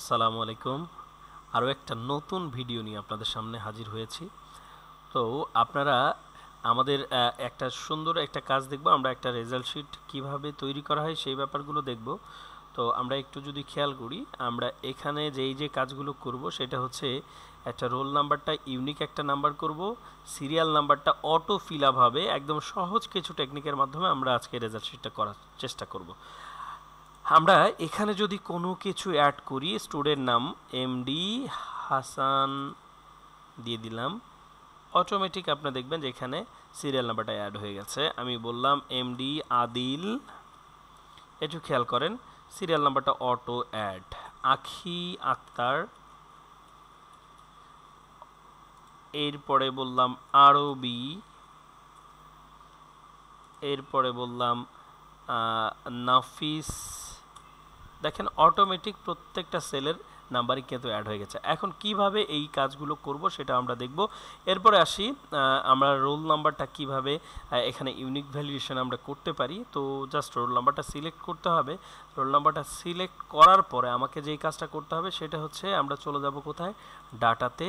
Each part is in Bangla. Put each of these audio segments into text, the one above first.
আসসালামু আলাইকুম আরও একটা নতুন ভিডিও নিয়ে আপনাদের সামনে হাজির হয়েছি তো আপনারা আমাদের একটা সুন্দর একটা কাজ দেখব আমরা একটা রেজাল্ট শিট কীভাবে তৈরি করা হয় সেই ব্যাপারগুলো দেখব তো আমরা একটু যদি খেয়াল করি আমরা এখানে যেই যে কাজগুলো করব সেটা হচ্ছে একটা রোল নাম্বারটা ইউনিক একটা নাম্বার করব সিরিয়াল নাম্বারটা অটো ফিল আপ হবে একদম সহজ কিছু টেকনিকের মাধ্যমে আমরা আজকে রেজাল্ট শিটটা করার চেষ্টা করব আমরা এখানে যদি কোনো কিছু অ্যাড করি স্টুডেন্ট নাম এমডি হাসান দিয়ে দিলাম অটোমেটিক আপনি দেখবেন যে এখানে সিরিয়াল নাম্বারটা অ্যাড হয়ে গেছে আমি বললাম এমডি আদিল একটু খেয়াল করেন সিরিয়াল নাম্বারটা অটো অ্যাড আখি আক্তার এরপরে বললাম আরবি এরপরে বললাম নাফিস দেখেন অটোমেটিক প্রত্যেকটা সেলের নাম্বারই কিন্তু অ্যাড হয়ে গেছে এখন কিভাবে এই কাজগুলো করব সেটা আমরা দেখব এরপরে আসি আমরা রোল নাম্বারটা কিভাবে এখানে ইউনিক ভ্যালিডেশন আমরা করতে পারি তো জাস্ট রোল নাম্বারটা সিলেক্ট করতে হবে রোল নাম্বারটা সিলেক্ট করার পরে আমাকে যেই কাজটা করতে হবে সেটা হচ্ছে আমরা চলে যাব কোথায় ডাটাতে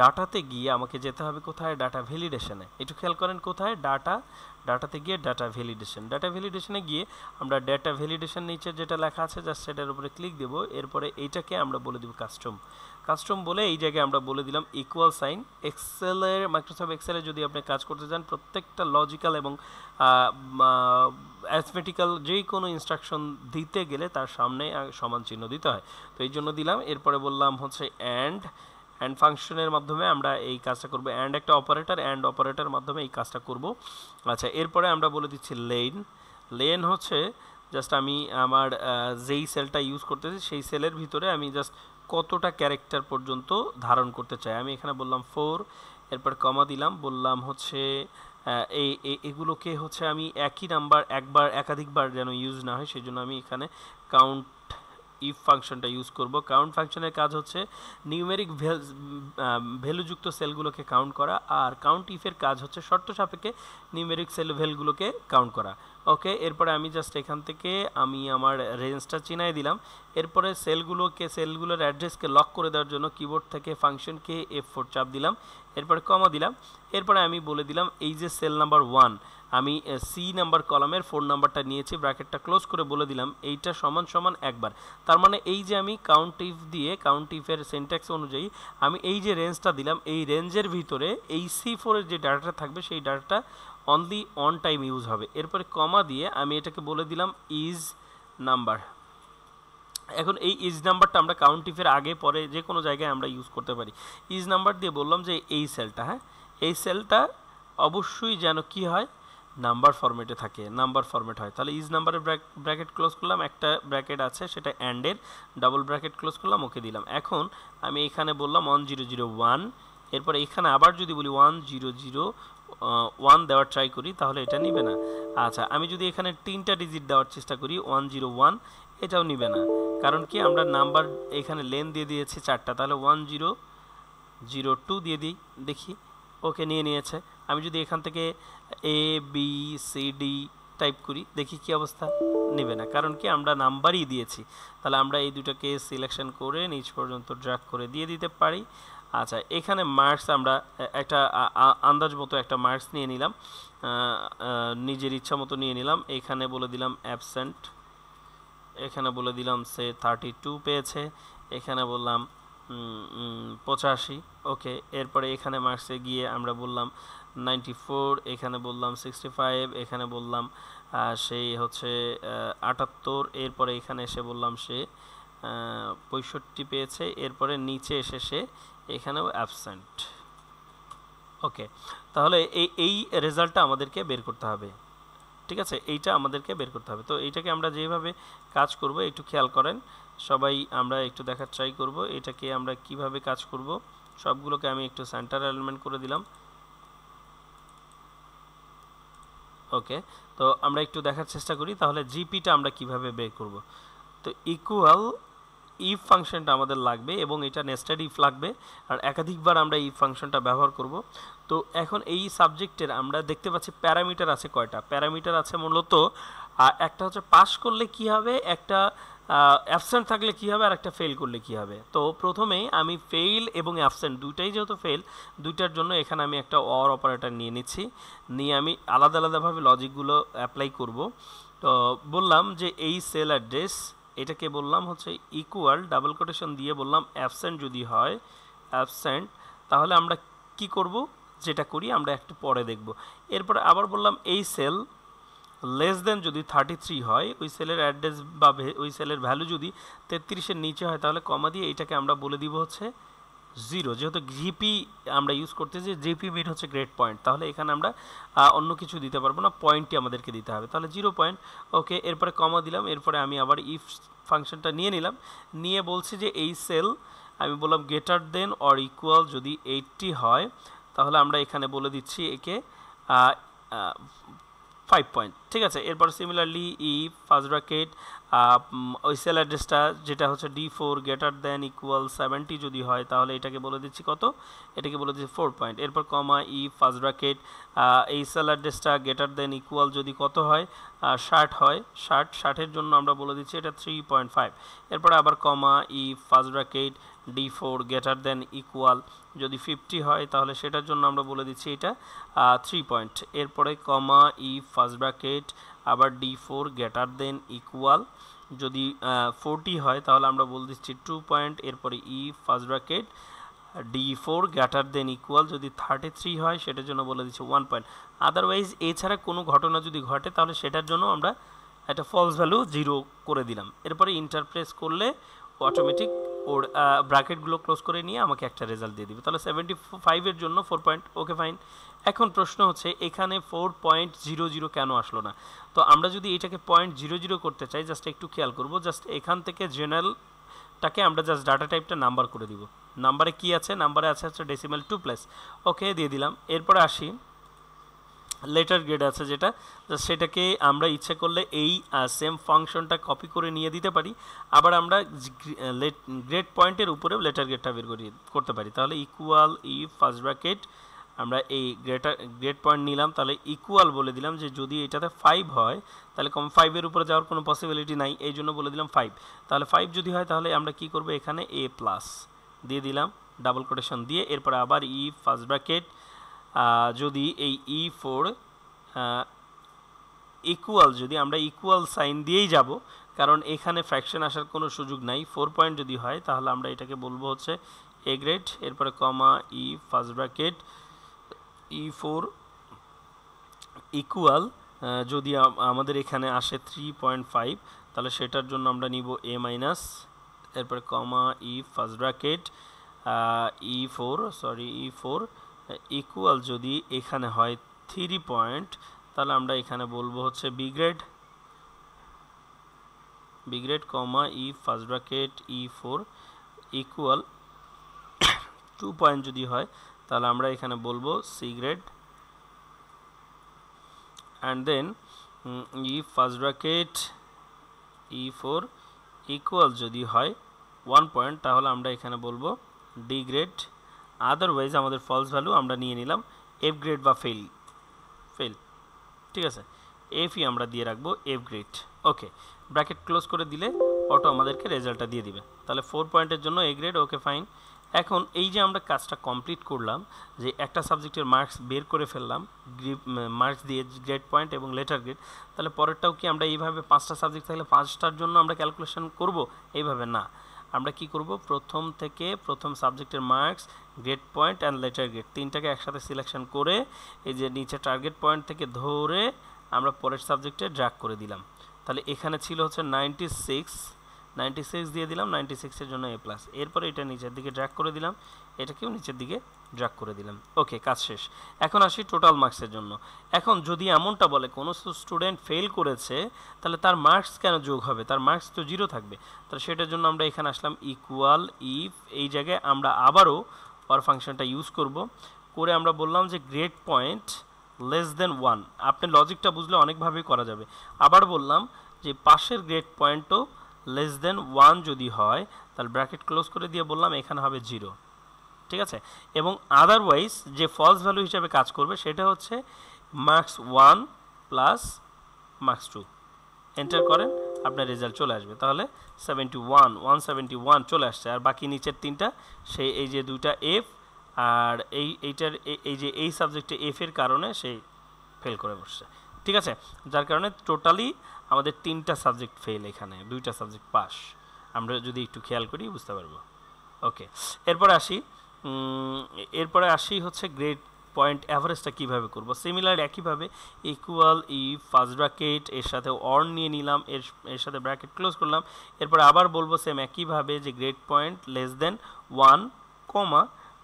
ডাটাতে গিয়ে আমাকে যেতে হবে কোথায় ডাটা ভ্যালিডেশনে একটু খেয়াল করেন কোথায় ডাটা ডাটাতে গিয়ে ডাটা ভ্যালিডেশন ডাটা ভ্যালিডেশনে গিয়ে আমরা ডাটা ভ্যালিডেশন নিচে যেটা লেখা আছে জাস্ট সেটার উপরে ক্লিক দেব এরপরে এইটাকে আমরা বলে দেব কাস্টম কাস্টম বলে এই জায়গায় আমরা বলে দিলাম ইকুয়াল সাইন এক্সেলের মাইক্রোসফট এক্সেলে যদি আপনি কাজ করতে চান প্রত্যেকটা লজিক্যাল এবং অ্যাথমেটিক্যাল যে কোনো ইনস্ট্রাকশন দিতে গেলে তার সামনে সমান চিহ্ন দিতে হয় তো এই জন্য দিলাম এরপরে বললাম হচ্ছে অ্যান্ড অ্যান্ড ফাংশনের মাধ্যমে আমরা এই কাজটা করব অ্যান্ড একটা অপারেটর অ্যান্ড অপারেটর মাধ্যমে এই কাজটা করব আচ্ছা এরপরে আমরা বলে দিচ্ছি লেন লেন হচ্ছে জাস্ট আমি আমার যেই সেলটা ইউজ করতেছি সেই সেলের ভিতরে আমি জাস্ট কতটা ক্যারেক্টার পর্যন্ত ধারণ করতে চাই আমি এখানে বললাম ফোর এরপর কমা দিলাম বললাম হচ্ছে এই এগুলোকে হচ্ছে আমি একই নাম্বার একবার একাধিকবার যেন ইউজ না হয় সেই জন্য আমি এখানে কাউন্ট ইফ ফাংশনটা ইউজ করব কাউন্ট ফাংশনের কাজ হচ্ছে নিউমেরিক ভ্যালুযুক্ত সেলগুলোকে কাউন্ট করা আর কাউন্ট ইফের কাজ হচ্ছে শর্ত সাপেক্ষে নিউমেরিক সেল ভ্যালুগুলোকে কাউন্ট করা ওকে এরপরে আমি জাস্ট এখান থেকে আমি আমার রেঞ্জটা চিনাই দিলাম এরপরে সেলগুলোকে সেলগুলোর অ্যাড্রেসকে লক করে দেওয়ার জন্য কিবোর্ড থেকে ফাংশনকে এফ ফোর চাপ দিলাম এরপরে কমা দিলাম এরপরে আমি বলে দিলাম এই যে সেল নাম্বার ওয়ান আমি সি নাম্বার কলামের ফোন নাম্বারটা নিয়েছি ব্র্যাকেটটা ক্লোজ করে বলে দিলাম এইটা সমান সমান একবার তার মানে এই যে আমি কাউন্ট ইফ দিয়ে কাউন্ট ইফের সেন্টেক্স অনুযায়ী আমি এই যে রেঞ্জটা দিলাম এই রেঞ্জের ভিতরে এই সি ফোরের যে ডাটাটা থাকবে সেই ডাটাটা অনলি অন টাইম ইউজ হবে এরপরে কমা দিয়ে আমি এটাকে বলে দিলাম ইজ নাম্বার এখন এই ইজ নাম্বারটা আমরা কাউন্ট ইফের আগে পরে যে কোনো জায়গায় আমরা ইউজ করতে পারি ইজ নাম্বার দিয়ে বললাম যে এই সেলটা হ্যাঁ এই সেলটা অবশ্যই যেন কি হয় নাম্বার ফরম্যাটে থাকে নাম্বার ফরম্যাট হয় তাহলে ইজ নাম্বারের ব্র্যাকেট ক্লোজ করলাম একটা ব্র্যাকেট আছে সেটা অ্যান্ডের ডাবল ব্র্যাকেট ক্লোজ করলাম ওকে দিলাম এখন আমি এখানে বললাম ওয়ান জিরো জিরো ওয়ান এরপর এখানে আবার যদি বলি ওয়ান জিরো জিরো ওয়ান দেওয়ার ট্রাই করি তাহলে এটা নিবে না আচ্ছা আমি যদি এখানে তিনটা ডিজিট দেওয়ার চেষ্টা করি ওয়ান জিরো ওয়ান এটাও নিবে না কারণ কি আমরা নাম্বার এখানে লেন দিয়ে দিয়েছি চারটা তাহলে ওয়ান জিরো জিরো টু দিয়ে দিই দেখি ওকে নিয়ে নিয়েছে আমি যদি এখান থেকে A B C D type করি দেখি কি অবস্থা নেবে না কারণ কি আমরা নাম্বারই দিয়েছি তাহলে আমরা এই দুটাকে সিলেকশন করে নিচ পর্যন্ত ড্রাগ করে দিয়ে দিতে পারি আচ্ছা এখানে মার্কস আমরা একটা আন্দাজ মতো একটা মার্কস নিয়ে নিলাম নিজের ইচ্ছা মতো নিয়ে নিলাম এখানে বলে দিলাম অ্যাবসেন্ট এখানে বলে দিলাম সে থার্টি টু পেয়েছে এখানে বললাম পঁচাশি ওকে এরপরে এখানে মার্কসে গিয়ে আমরা বললাম নাইনটি এখানে বললাম সিক্সটি এখানে বললাম সেই হচ্ছে আটাত্তর এরপরে এখানে এসে বললাম সে পঁয়ষট্টি পেয়েছে এরপরে নিচে এসে সে এখানেও অ্যাবসেন্ট ওকে তাহলে এই এই রেজাল্টটা আমাদেরকে বের করতে হবে ঠিক আছে এইটা আমাদেরকে বের করতে হবে তো এইটাকে আমরা যেভাবে কাজ করব একটু খেয়াল করেন সবাই আমরা একটু দেখার ট্রাই করব এটাকে আমরা কিভাবে কাজ করব সবগুলোকে আমি একটু সেন্টার অ্যালাইনমেন্ট করে দিলাম ওকে তো আমরা একটু দেখার চেষ্টা করি তাহলে জিপিটা আমরা কিভাবে বের করব তো ইকুয়াল ইফ ফাংশনটা আমাদের লাগবে এবং এটা নেস্টেড ইফ লাগবে আর একাধিকবার আমরা ইফ ফাংশনটা ব্যবহার করব তো এখন এই সাবজেক্টের আমরা দেখতে পাচ্ছি প্যারামিটার আছে কয়টা প্যারামিটার আছে মূলত একটা হচ্ছে পাস করলে কি হবে একটা অ্যাবসেন্ট থাকলে কী হবে আর একটা ফেল করলে কী হবে তো প্রথমে আমি ফেল এবং অ্যাবসেন্ট দুইটাই যেহেতু ফেল দুইটার জন্য এখানে আমি একটা অর অপারেটর নিয়ে নিচ্ছি নিয়ে আমি আলাদা আলাদাভাবে লজিকগুলো অ্যাপ্লাই করব তো বললাম যে এই সেল অ্যাড্রেস এটাকে বললাম হচ্ছে ইকুয়াল ডাবল কোটেশন দিয়ে বললাম অ্যাবসেন্ট যদি হয় অ্যাবসেন্ট তাহলে আমরা কি করব যেটা করি আমরা একটু পরে দেখব এরপর আবার বললাম এই সেল লেস দেন যদি থার্টি থ্রি হয় ওই সেলের অ্যাড্রেস বা ওই সেলের ভ্যালু যদি তেত্রিশের নিচে হয় তাহলে কমা দিয়ে এটাকে আমরা বলে দিব হচ্ছে জিরো যেহেতু জিপি আমরা ইউজ করতেছি জিপি বিট হচ্ছে গ্রেট পয়েন্ট তাহলে এখানে আমরা অন্য কিছু দিতে পারবো না পয়েন্টটি আমাদেরকে দিতে হবে তাহলে জিরো পয়েন্ট ওকে এরপরে কমা দিলাম এরপরে আমি আবার ইফ ফাংশনটা নিয়ে নিলাম নিয়ে বলছি যে এই সেল আমি বললাম গেটার দেন অর ইকুয়াল যদি এইটটি হয় তাহলে আমরা এখানে বলে দিচ্ছি একে ফাইভ পয়েন্ট ঠিক আছে এরপর সিমিলারলি ই ফার্স্ট ব্র্যাকেট ওই সেল অ্যাড্রেসটা যেটা হচ্ছে D four greater than equal seventy যদি হয় তাহলে এটাকে বলে দিচ্ছি কত এটাকে বলে দিচ্ছি ফোর পয়েন্ট এরপর কমা ই ফার্স্ট ব্র্যাকেট এই সেল অ্যাড্রেসটা গ্রেটার দেন ইকুয়াল যদি কত হয় ষাট হয় ষাট ষাটের জন্য আমরা বলে দিচ্ছি এটা থ্রি পয়েন্ট ফাইভ এরপরে আবার কমা ই first bracket D four greater than equal যদি ফিফটি হয় তাহলে সেটার জন্য আমরা বলে দিচ্ছি এটা থ্রি পয়েন্ট এরপরে কমা ই ফার্স্ট ব্র্যাকেট আবার D four greater than equal যদি ফোরটি হয় তাহলে আমরা বলে দিচ্ছি টু পয়েন্ট এরপরে ই first bracket D four greater than equal যদি থার্টি থ্রি হয় সেটার জন্য বলে দিচ্ছি ওয়ান পয়েন্ট আদারওয়াইজ এছাড়া কোনো ঘটনা যদি ঘটে তাহলে সেটার জন্য আমরা একটা ফলস ভ্যালু জিরো করে দিলাম এরপরে ইন্টারপ্রেস করলে অটোমেটিক ওর ব্র্যাকেটগুলো ক্লোজ করে নিয়ে আমাকে একটা রেজাল্ট দিয়ে দিবে তাহলে সেভেন্টি ফাইভের জন্য ফোর পয়েন্ট ওকে ফাইন এখন প্রশ্ন হচ্ছে এখানে ফোর পয়েন্ট জিরো জিরো কেন আসলো না তো আমরা যদি এটাকে পয়েন্ট জিরো জিরো করতে চাই জাস্ট একটু খেয়াল করব জাস্ট এখান থেকে জেনারেলটাকে আমরা জাস্ট ডাটা টাইপটা নাম্বার করে দিব নাম্বারে কি আছে নাম্বারে আছে হচ্ছে ডেসিমেল টু প্লাস ওকে দিয়ে দিলাম এরপরে আসি লেটার গ্রেড আছে যেটা সেটাকে আমরা ইচ্ছে করলে এই সেম ফাংশনটা কপি করে নিয়ে দিতে পারি আবার আমরা গ্রেড পয়েন্টের উপরেও লেটার গ্রেডটা বের করি করতে পারি তাহলে ইকুয়াল ই ফার্স্ট ব্র্যাকেট আমরা এই গ্রেটার গ্রেড পয়েন্ট নিলাম তাহলে ইকুয়াল বলে দিলাম যে যদি এটাতে ফাইভ হয় তাহলে কম ফাইভের উপরে যাওয়ার কোনো পসিবিলিটি নাই এই জন্য বলে দিলাম ফাইভ তাহলে ফাইভ যদি হয় তাহলে আমরা কি করব এখানে এ প্লাস দিয়ে দিলাম ডাবল কোটেশন দিয়ে এরপর আবার ই ফার্স্ট ব্র্যাকেট যদি এই ই ফোর ইকুয়াল যদি আমরা ইকুয়াল সাইন দিয়েই যাব কারণ এখানে ফ্র্যাকশন আসার কোনো সুযোগ নাই ফোর পয়েন্ট যদি হয় তাহলে আমরা এটাকে বলবো হচ্ছে এ গ্রেড এরপরে কমা ই first bracket E four equal যদি আমাদের এখানে আসে থ্রি পয়েন্ট ফাইভ তাহলে সেটার জন্য আমরা নিব এ মাইনাস এরপরে কমা ই first bracket E four sorry E four equal যদি এখানে হয় থ্রি পয়েন্ট তাহলে আমরা এখানে বলবো হচ্ছে B grade B grade comma ই first bracket E four equal two point যদি হয় তাহলে আমরা এখানে বলবো সি অ্যান্ড দেন ই first bracket E four equal যদি হয় ওয়ান পয়েন্ট তাহলে আমরা এখানে বলবো ডি গ্রেড আদারওয়াইজ আমাদের ফলস ভ্যালু আমরা নিয়ে নিলাম এফ গ্রেড বা ফেল ফেল ঠিক আছে এফই আমরা দিয়ে রাখবো F grade okay bracket close করে দিলে অটো আমাদেরকে রেজাল্টটা দিয়ে দিবে তাহলে ফোর পয়েন্টের জন্য এ গ্রেড ওকে ফাইন এখন এই যে আমরা কাজটা কমপ্লিট করলাম যে একটা সাবজেক্টের মার্কস বের করে ফেললাম মার্কস দিয়ে গ্রেড পয়েন্ট এবং লেটার গ্রেড তাহলে পরেরটাও কি আমরা এইভাবে পাঁচটা সাবজেক্ট থাকলে পাঁচটার জন্য আমরা ক্যালকুলেশন করব এইভাবে না আমরা কি করব প্রথম থেকে প্রথম সাবজেক্টের marks grade point and letter grade তিনটাকে একসাথে সিলেকশন করে এই যে নিচে টার্গেট পয়েন্ট থেকে ধরে আমরা পরের সাবজেক্টে ড্রাগ করে দিলাম তাহলে এখানে ছিল হচ্ছে নাইনটি সিক্স নাইনটি সিক্স দিয়ে দিলাম নাইনটি সিক্সের জন্য এ প্লাস এরপরে এটা নিচের দিকে ড্র্যাক করে দিলাম এটাকেও নিচের দিকে ড্র্যাক করে দিলাম ওকে কাজ শেষ এখন আসি টোটাল মার্কসের জন্য এখন যদি এমনটা বলে কোনো স্টুডেন্ট ফেল করেছে তাহলে তার মার্কস কেন যোগ হবে তার মার্কস তো জিরো থাকবে তাহলে সেটার জন্য আমরা এখানে আসলাম ইকুয়াল ইফ এই জায়গায় আমরা আবারও অর ফাংশনটা ইউজ করব করে আমরা বললাম যে grade point less than one আপনি লজিকটা বুঝলে অনেকভাবেই করা যাবে আবার বললাম যে পাশের গ্রেড পয়েন্টও লেস দেন ওয়ান যদি হয় তাহলে ব্র্যাকেট ক্লোজ করে দিয়ে বললাম এখানে হবে জিরো ঠিক আছে এবং আদারওয়াইজ যে ফলস ভ্যালু হিসাবে কাজ করবে সেটা হচ্ছে marks one plus marks two enter করেন আপনার রেজাল্ট চলে আসবে তাহলে seventy one one seventy one চলে আসছে আর বাকি নিচের তিনটা সেই এই যে দুইটা এফ আর এই এইটার এই যে এই সাবজেক্টে এফের কারণে সেই ফেল করে বসছে ঠিক আছে যার কারণে টোটালি আমাদের তিনটা সাবজেক্ট ফেল এখানে দুইটা সাবজেক্ট পাস আমরা যদি একটু খেয়াল করি বুঝতে পারবো ওকে এরপরে আসি এরপরে আসি হচ্ছে গ্রেড পয়েন্ট অ্যাভারেজটা কীভাবে করব সিমিলার একইভাবে ইকুয়াল ই ফার্স্ট ব্র্যাকেট এর সাথে অর্ন নিয়ে নিলাম এর এর সাথে ব্র্যাকেট ক্লোজ করলাম এরপর আবার বলবো সেম একইভাবে যে grade point less than one comma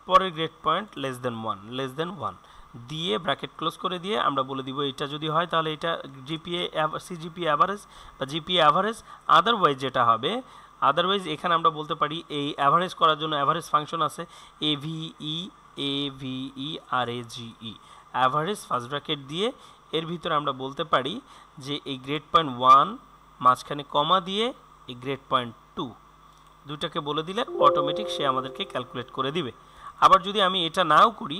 পরের grade point less than one less than one দিয়ে ব্র্যাকেট ক্লোজ করে দিয়ে আমরা বলে দিব এটা যদি হয় তাহলে এটা জিপিএ জিপি অ্যাভারেজ বা জিপিএ অ্যাভারেজ আদারওয়াইজ যেটা হবে আদারওয়াইজ এখানে আমরা বলতে পারি এই অ্যাভারেজ করার জন্য অ্যাভারেজ ফাংশন আছে এ ভিই এ ভিই আর A G E average first bracket দিয়ে এর ভিতরে আমরা বলতে পারি যে এই গ্রেড পয়েন্ট ওয়ান মাঝখানে কমা দিয়ে এই গ্রেড পয়েন্ট টু দুটাকে বলে দিলে অটোমেটিক সে আমাদেরকে ক্যালকুলেট করে দিবে আবার যদি আমি এটা নাও করি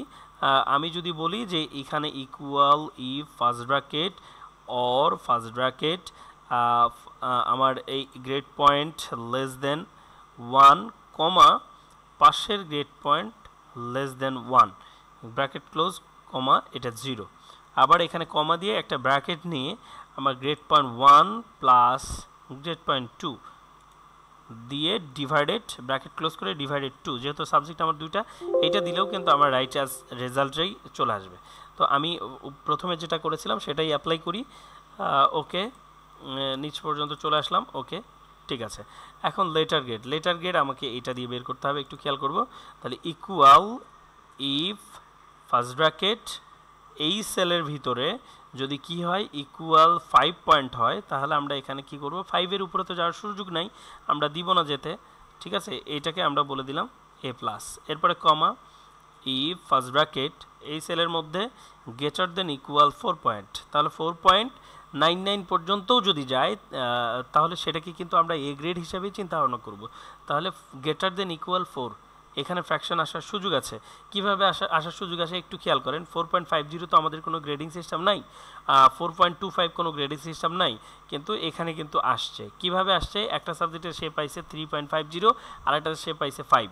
আমি যদি বলি যে এখানে ইকুয়াল ই first bracket or first bracket আমার এই grade point less than one comma পাশের grade point less than one bracket close comma এটা জিরো আবার এখানে কমা দিয়ে একটা ব্র্যাকেট নিয়ে আমার grade point one plus grade point two দিয়ে ডিভাইডেড ব্র্যাকেট ক্লোজ করে ডিভাইডেড টু যেহেতু সাবজেক্ট আমার দুইটা এটা দিলেও কিন্তু আমার রাইট অ্যাজ রেজাল্টেই চলে আসবে তো আমি প্রথমে যেটা করেছিলাম সেটাই অ্যাপ্লাই করি ওকে নিচ পর্যন্ত চলে আসলাম ওকে ঠিক আছে এখন লেটার গ্রেড লেটার গ্রেড আমাকে এটা দিয়ে বের করতে হবে একটু খেয়াল করব তাহলে ইকুয়াল ইফ ফার্স্ট ব্র্যাকেট এই সেলের ভিতরে যদি কি হয় ইকুয়াল ফাইভ পয়েন্ট হয় তাহলে আমরা এখানে কি করব ফাইভের উপরে তো যাওয়ার সুযোগ নাই আমরা দিব না যেতে ঠিক আছে এইটাকে আমরা বলে দিলাম এ প্লাস এরপরে কমা ই ফার্স্ট ব্র্যাকেট এই সেলের মধ্যে greater than equal four point তাহলে ফোর পয়েন্ট নাইন নাইন পর্যন্তও যদি যায় তাহলে সেটাকে কিন্তু আমরা এ গ্রেড হিসাবেই চিন্তা ভাবনা করব তাহলে গেটার দেন ইকুয়াল ফোর এখানে ফ্র্যাকশন আসার সুযোগ আছে কিভাবে আসা আসার সুযোগ আছে একটু খেয়াল করেন ফোর পয়েন্ট ফাইভ জিরো তো আমাদের কোনো গ্রেডিং সিস্টেম নাই ফোর পয়েন্ট টু ফাইভ কোনো গ্রেডিং সিস্টেম নাই কিন্তু এখানে কিন্তু আসছে কিভাবে আসছে একটা সাবজেক্টের সে পাইছে থ্রি পয়েন্ট ফাইভ জিরো আর একটা সে পাইছে ফাইভ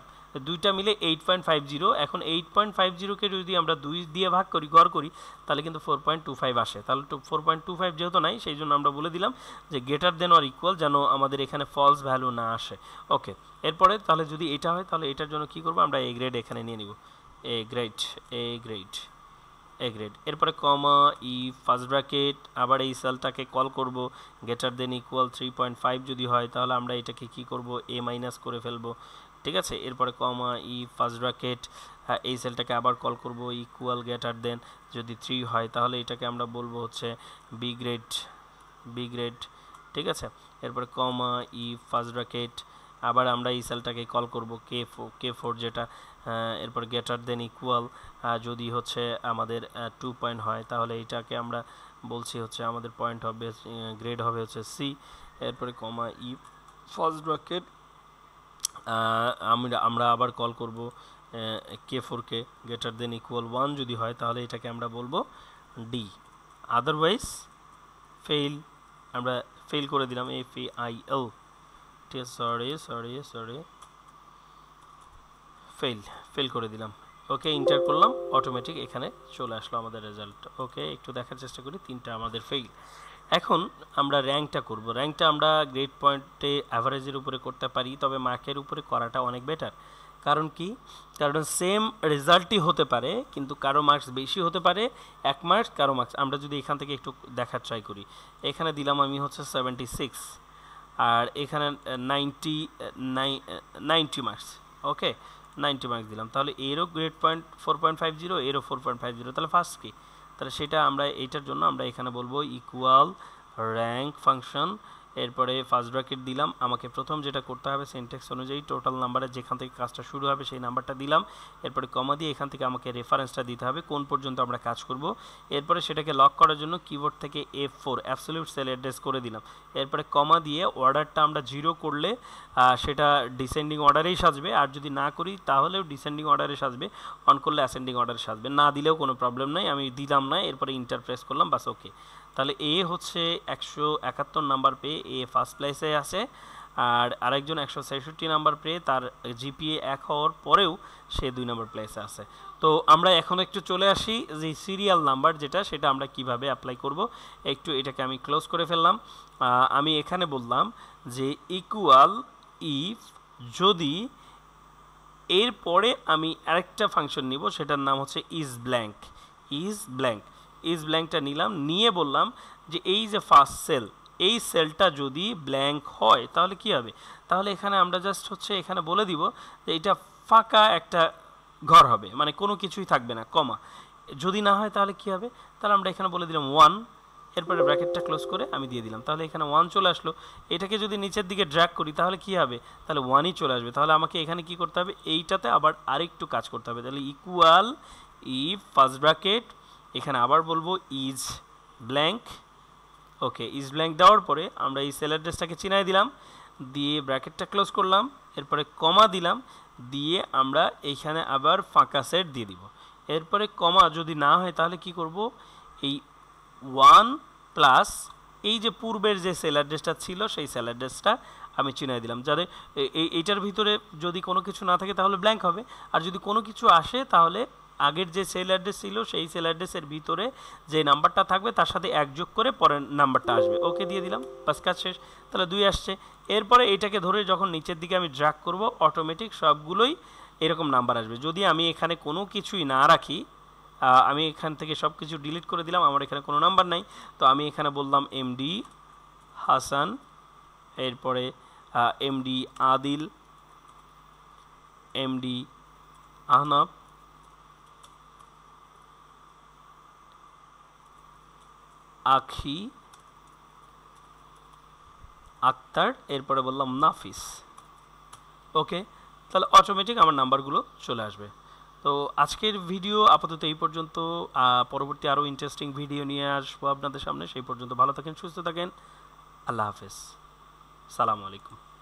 দুইটা মিলে এইট পয়েন্ট ফাইভ জিরো এখন এইট পয়েন্ট ফাইভ জিরোকে যদি আমরা দুই দিয়ে ভাগ করি গড় করি তাহলে কিন্তু ফোর পয়েন্ট টু ফাইভ আসে তাহলে ফোর পয়েন্ট টু ফাইভ যেহেতু নাই সেই জন্য আমরা বলে দিলাম যে গ্রেটার দেন অর ইকুয়াল যেন আমাদের এখানে ফলস ভ্যালু না আসে ওকে এরপরে তাহলে যদি এটা হয় তাহলে এটার জন্য কি করব আমরা এ গ্রেড এখানে নিয়ে নিব A grade A grade A grade এরপরে কমা ই ফার্স্ট ব্র্যাকেট আবার এই সেলটাকে কল করব greater than equal three point five যদি হয় তাহলে আমরা এটাকে কি করব এ মাইনাস করে ফেলবো ঠিক আছে এরপরে কমা ই ফার্স্ট ব্র্যাকেট এই সেলটাকে আবার কল করব ইকুয়াল গ্রেটার দেন যদি থ্রি হয় তাহলে এটাকে আমরা বলবো হচ্ছে বি গ্রেড বি গ্রেড ঠিক আছে এরপরে কমা ই ফার্স্ট ব্র্যাকেট আবার আমরা এই সেলটাকে কল করব কে ফোর কে ফোর যেটা এরপর গ্রেটার দেন ইকুয়াল যদি হচ্ছে আমাদের টু পয়েন্ট হয় তাহলে এটাকে আমরা বলছি হচ্ছে আমাদের পয়েন্ট হবে গ্রেড হবে হচ্ছে সি এরপরে কমা ই ফার্স্ট ব্র্যাকেট আমরা আমরা আবার কল করব K four K greater than equal one যদি হয় তাহলে এটাকে আমরা বলবো ডি আদারওয়াইজ ফেইল আমরা ফেল করে দিলাম এফ আই এল ঠিক আছে sorry sorry sorry fail fail করে দিলাম ওকে ইন্টার করলাম অটোমেটিক এখানে চলে আসলো আমাদের রেজাল্ট ওকে একটু দেখার চেষ্টা করি তিনটা আমাদের ফেইল এখন আমরা র্যাঙ্কটা করব র্যাঙ্কটা আমরা গ্রেড পয়েন্টে অ্যাভারেজের উপরে করতে পারি তবে মার্কের উপরে করাটা অনেক বেটার কারণ কি কারণ সেম রেজাল্টই হতে পারে কিন্তু কারো মার্কস বেশি হতে পারে এক মার্কস কারো মার্কস আমরা যদি এখান থেকে একটু দেখার ট্রাই করি এখানে দিলাম আমি হচ্ছে সেভেন্টি সিক্স আর এখানে ninety ninety marks okay ninety marks দিলাম তাহলে এরও grade point four point five zero এরও ফোর পয়েন্ট ফাইভ জিরো তাহলে ফার্স্ট কি তাহলে সেটা আমরা এইটার জন্য আমরা এখানে বলবো ইকুয়াল র্যাঙ্ক ফাংশন এরপরে ফার্স্ট ব্র্যাকেট দিলাম আমাকে প্রথম যেটা করতে হবে সেন্টেক্স অনুযায়ী টোটাল নাম্বারে যেখান থেকে কাজটা শুরু হবে সেই নাম্বারটা দিলাম এরপরে কমা দিয়ে এখান থেকে আমাকে রেফারেন্সটা দিতে হবে কোন পর্যন্ত আমরা কাজ করব এরপরে সেটাকে লক করার জন্য কিবোর্ড থেকে F four absolute cell address করে দিলাম এরপরে কমা দিয়ে অর্ডারটা আমরা জিরো করলে সেটা ডিসেন্ডিং অর্ডারেই সাজবে আর যদি না করি তাহলেও ডিসেন্ডিং অর্ডারে সাজবে অন করলে অ্যাসেন্ডিং অর্ডারে সাজবে না দিলেও কোনো প্রবলেম নাই আমি দিলাম না এরপরে ইন্টারপ্রেস করলাম বাস ওকে তাহলে এ হচ্ছে একশো একাত্তর নাম্বার পেয়ে এ ফার্স্ট প্লেসে আছে আর আরেকজন একশো ছেষট্টি নাম্বার পেয়ে তার জিপিএ এক হওয়ার পরেও সে দুই নম্বর প্লেসে আছে তো আমরা এখন একটু চলে আসি যে সিরিয়াল নাম্বার যেটা সেটা আমরা কিভাবে অ্যাপ্লাই করব একটু এটাকে আমি ক্লোজ করে ফেললাম আমি এখানে বললাম যে ইকুয়াল ইফ যদি এরপরে আমি আরেকটা ফাংশন নিব সেটার নাম হচ্ছে is blank is blank is ব্ল্যাঙ্কটা নিলাম নিয়ে বললাম যে এই যে ফার্স্ট সেল এই সেলটা যদি ব্ল্যাঙ্ক হয় তাহলে কি হবে তাহলে এখানে আমরা জাস্ট হচ্ছে এখানে বলে দিব যে এটা ফাঁকা একটা ঘর হবে মানে কোনো কিছুই থাকবে না কমা যদি না হয় তাহলে কি হবে তাহলে আমরা এখানে বলে দিলাম ওয়ান এরপরে ব্র্যাকেটটা ক্লোজ করে আমি দিয়ে দিলাম তাহলে এখানে ওয়ান চলে আসলো এটাকে যদি নিচের দিকে ড্র্যাক করি তাহলে কি হবে তাহলে ওয়ানই চলে আসবে তাহলে আমাকে এখানে কি করতে হবে এইটাতে আবার আরেকটু কাজ করতে হবে তাহলে ইকুয়াল ই ফার্স্ট ব্র্যাকেট এখানে আবার বলবো is blank okay is blank দেওয়ার পরে আমরা এই সেল অ্যাড্রেসটাকে চিনাই দিলাম দিয়ে ব্র্যাকেটটা ক্লোজ করলাম এরপরে কমা দিলাম দিয়ে আমরা এইখানে আবার ফাঁকা সেট দিয়ে দিব এরপরে কমা যদি না হয় তাহলে কি করব এই ওয়ান প্লাস এই যে পূর্বের যে সেল অ্যাড্রেসটা ছিল সেই সেল অ্যাড্রেসটা আমি চিনাই দিলাম যাদের এইটার ভিতরে যদি কোনো কিছু না থাকে তাহলে ব্ল্যাঙ্ক হবে আর যদি কোনো কিছু আসে তাহলে আগের যে সেল অ্যাড্রেস ছিল সেই সেল অ্যাড্রেসের ভিতরে যে নাম্বারটা থাকবে তার সাথে একযোগ করে পরের নাম্বারটা আসবে ওকে দিয়ে দিলাম বাস কাজ শেষ তাহলে দুই আসছে এরপরে এটাকে ধরে যখন নিচের দিকে আমি ড্রাগ করব অটোমেটিক সবগুলোই এরকম নাম্বার আসবে যদি আমি এখানে কোনো কিছুই না রাখি আমি এখান থেকে সব কিছু ডিলিট করে দিলাম আমার এখানে কোনো নাম্বার নাই তো আমি এখানে বললাম এমডি হাসান এরপরে এমডি আদিল এমডি আহনাব আখি আক্তার এরপরে বললাম নাফিস ওকে তাহলে অটোমেটিক আমার নাম্বারগুলো চলে আসবে তো আজকের ভিডিও আপাতত এই পর্যন্ত পরবর্তী আরও ইন্টারেস্টিং ভিডিও নিয়ে আসবো আপনাদের সামনে সেই পর্যন্ত ভালো থাকেন সুস্থ থাকেন আল্লাহ হাফেজ সালামু আলাইকুম